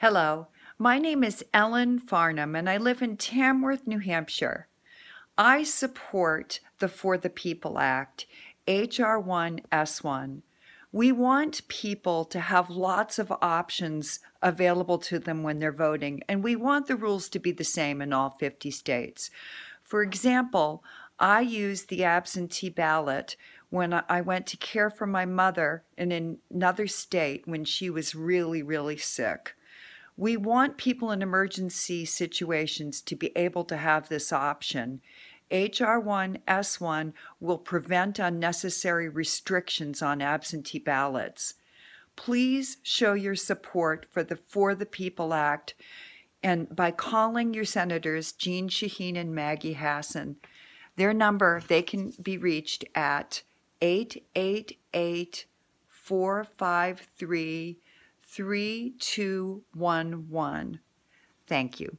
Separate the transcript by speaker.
Speaker 1: Hello, my name is Ellen Farnham and I live in Tamworth, New Hampshire. I support the For the People Act, HR 1 S1. We want people to have lots of options available to them when they're voting, and we want the rules to be the same in all 50 states. For example, I used the absentee ballot when I went to care for my mother in another state when she was really, really sick. We want people in emergency situations to be able to have this option. HR1 S1 will prevent unnecessary restrictions on absentee ballots. Please show your support for the For the People Act and by calling your senators Jean Shaheen and Maggie Hassan. Their number, they can be reached at 888 453 3211. Thank you.